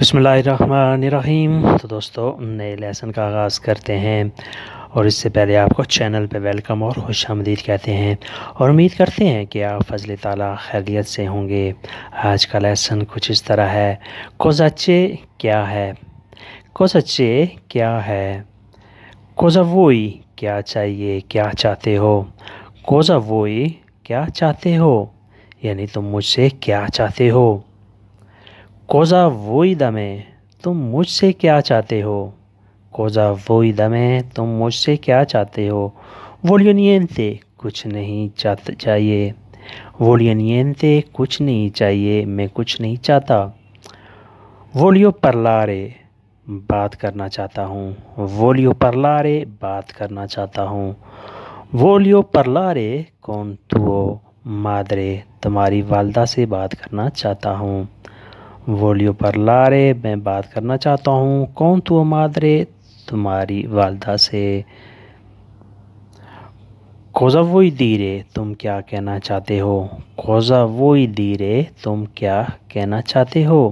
बसमीम तो दोस्तों नए लेसन का आगाज़ करते हैं और इससे पहले आपको चैनल पे वेलकम और खुश आमदीद कहते हैं और उम्मीद करते हैं कि आप फजल ताला खैरियत से होंगे आज का लेसन कुछ इस तरह है कोजाचे क्या है कोजाचे क्या है कोजावोई क्या चाहिए क्या चाहते हो कोजावोई क्या चाहते हो यानी तुम मुझसे क्या चाहते हो कोजा वोई दमे तुम मुझसे क्या चाहते हो कोजा वोई दमे तुम मुझसे क्या चाहते हो वोलियन से कुछ नहीं चाहते चाहिए वोलियन से कुछ नहीं चाहिए मैं कुछ नहीं चाहता वोलियो परलारे बात करना चाहता हूँ वोलियो परलारे बात करना चाहता हूँ वोलियो परलारे कौन तू मादरे तुम्हारी वालदा से बात करना चाहता हूँ वोलियो पर लारे मैं बात करना चाहता हूँ कौन तू मादरे तुम्हारी वालदा से कोजा वही दीरे तुम क्या कहना चाहते हो कोजा वही दीरे तुम क्या कहना चाहते हो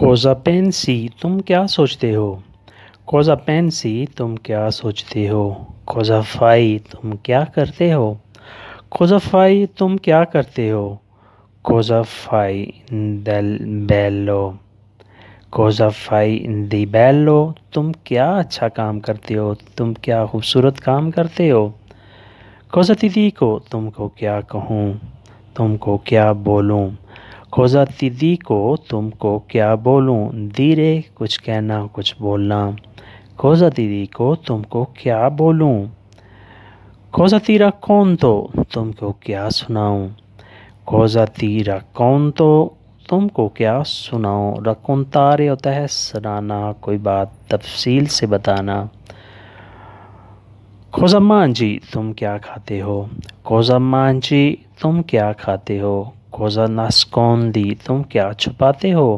कोजा पेंसी तुम क्या सोचते हो कोजा पेंसी तुम क्या सोचते हो फाई तुम क्या करते हो फाई तुम क्या करते हो cosafai del bello कोजाफाई दी बैलो तुम क्या अच्छा काम करते हो तुम क्या खूबसूरत काम करते हो कोजा तीदी को तुमको क्या कहूँ तुमको क्या बोलूँ कोजा तीदी को तुमको क्या बोलूँ धीरे कुछ कहना कुछ बोलना कोजा दीदी को तुमको क्या बोलूँ कोजा तीरा कौन तो तुमको क्या सुनाऊँ तीरा कौन तो तुमको क्या सुनाओ तारे होता है सराना कोई बात तफसील से बताना खोजम्मान जी तुम क्या खाते हो खोजम्मान जी तुम क्या खाते हो खोजा नस्कौन दी तुम क्या छुपाते हो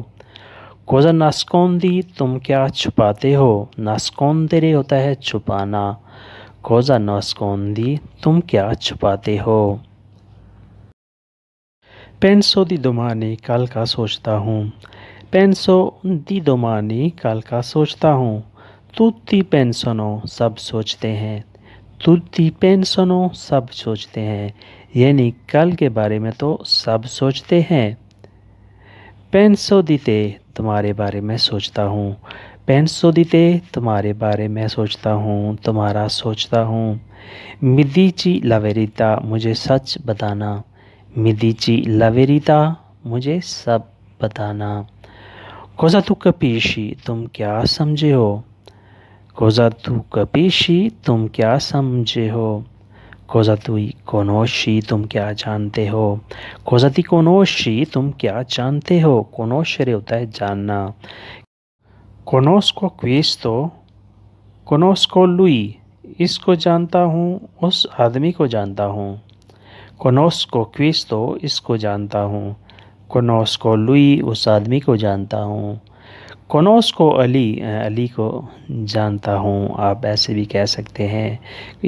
खोजा नस्कौन दी तुम क्या छुपाते हो नस्कौन तेरे होता है छुपाना खोजा नस्कौन दी तुम क्या छुपाते हो पेंसो दी दुमानी कल का सोचता हूँ पेंसो दी दुमानी कल का सोचता हूँ तुती पेंसनो सब सोचते हैं तुती पेंसनो सब सोचते हैं यानी कल के बारे में तो सब सोचते हैं पेंसो दीते तुम्हारे बारे में सोचता हूँ पेंसो दीते तुम्हारे बारे में सोचता हूँ तुम्हारा सोचता हूँ मिदीची लवेरिता मुझे सच बताना मिदीची लवेरिता मुझे सब बताना कोजा तू कपीशी तुम क्या समझे हो कोजा तू कपीशी तुम क्या समझे हो कोजा तू कोनोशी तुम क्या जानते हो कोजाती कोनोशी तुम क्या जानते हो कोनोशरे होता है जानना कोनोस को क्वेस तो कोनोस को लुई इसको जानता हूँ उस आदमी को जानता हूँ कनौस को क्विस इसको जानता हूँ कोनोस को लुई उस आदमी को जानता हूँ कोनोस को अली अली को जानता हूँ आप ऐसे भी कह सकते हैं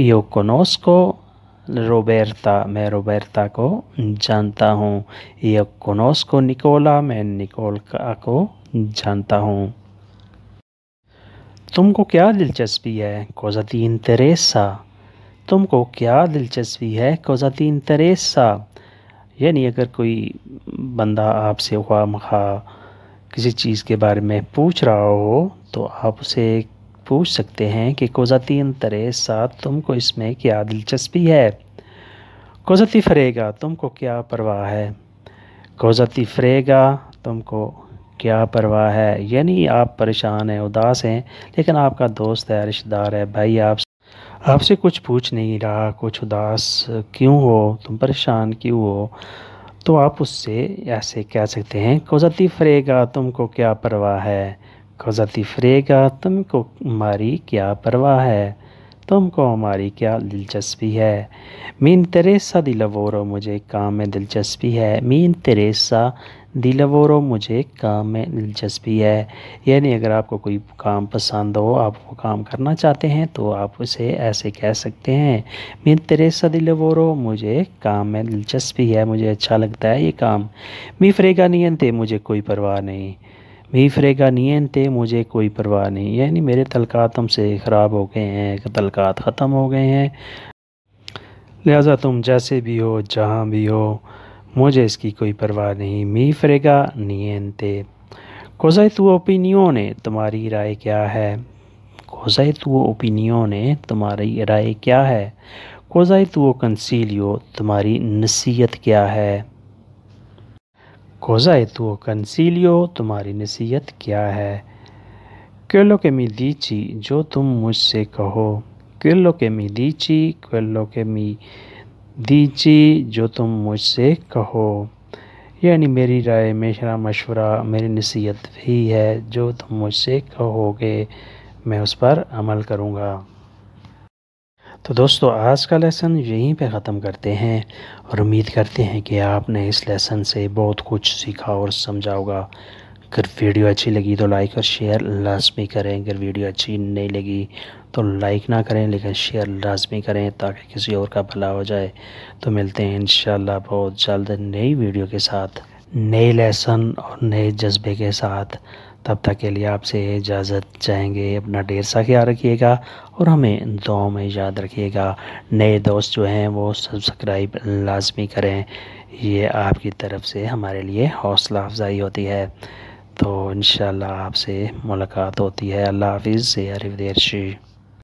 यो कोनोस को रोबेर्ता मैं रोबेरता को जानता हूँ यो कोनोस को निकोला मैं निकोलका को जानता हूँ तुमको क्या दिलचस्पी है कोजती तेरेसा तुमको क्या दिलचस्पी है कोजातीन तरेसा यानी अगर कोई बंदा आपसे हुआ मखा किसी चीज़ के बारे में पूछ रहा हो तो आप उसे पूछ सकते हैं कि कोजातीन तरेसा तुमको इसमें क्या दिलचस्पी है कोजती फरेगा तुमको क्या परवाह है कोजती फरेगा तुमको क्या परवाह है यानी आप परेशान हैं उदास हैं लेकिन आपका दोस्त है रिश्तेदार है भाई आप आपसे कुछ पूछ नहीं रहा कुछ उदास क्यों हो तुम परेशान क्यों हो तो आप उससे ऐसे कह सकते हैं कोजती फरेगा तुमको क्या परवाह है कोजती फरेगा तुमको हमारी क्या परवाह है तुमको हमारी क्या दिलचस्पी है मीन सा दिलवोरो मुझे काम में दिलचस्पी है मीन तेरेसा दिलवरो मुझे काम में दिलचस्पी है यानी अगर आपको कोई काम पसंद हो आप वो काम करना चाहते हैं तो आप उसे ऐसे कह सकते हैं मैं तेरेसा दिलवरो मुझे काम में दिलचस्पी है मुझे अच्छा लगता है ये काम मी फ्रेगा थे मुझे कोई परवाह नहीं मी फ्रेगा नियन थे मुझे कोई परवाह नहीं यानी मेरे तलकात हमसे ख़राब हो गए हैं तलकात ख़त्म हो गए हैं लिहाजा तुम जैसे भी हो जहाँ भी हो मुझे इसकी कोई परवाह नहीं मी फ्रेगा नियंत कोजा तो ओपिनियों ने तुम्हारी राय क्या है कोजा तु ओपिनियों ने तुम्हारी राय क्या है कोजा वो कंसीलियो तुम्हारी नसीहत क्या है कोजा तु कंसीलियो तुम्हारी नसीहत क्या है क्वेलो के मी दीची जो तुम मुझसे कहो क्वेलो के मी दीची क्वेलो के मी दीजिए जो तुम मुझसे कहो यानी मेरी राय मेरा मशवरा मेरी नसीहत भी है जो तुम मुझसे कहोगे मैं उस पर अमल करूँगा तो दोस्तों आज का लेसन यहीं पे ख़त्म करते हैं और उम्मीद करते हैं कि आपने इस लेसन से बहुत कुछ सीखा और समझा होगा अगर वीडियो अच्छी लगी तो लाइक और शेयर लाजमी करें अगर वीडियो अच्छी नहीं लगी तो लाइक ना करें लेकिन शेयर लाजमी करें ताकि किसी और का भला हो जाए तो मिलते हैं इन बहुत जल्द नई वीडियो के साथ नए लेसन और नए जज्बे के साथ तब तक के लिए आपसे इजाज़त चाहेंगे अपना ढेर सा ख्याल रखिएगा और हमें दो में याद रखिएगा नए दोस्त जो हैं वो सब्सक्राइब लाजमी करें ये आपकी तरफ से हमारे लिए हौसला अफजाई होती है तो इन आपसे मुलाकात होती है अल्लाह हाफिज़ से रिवदेर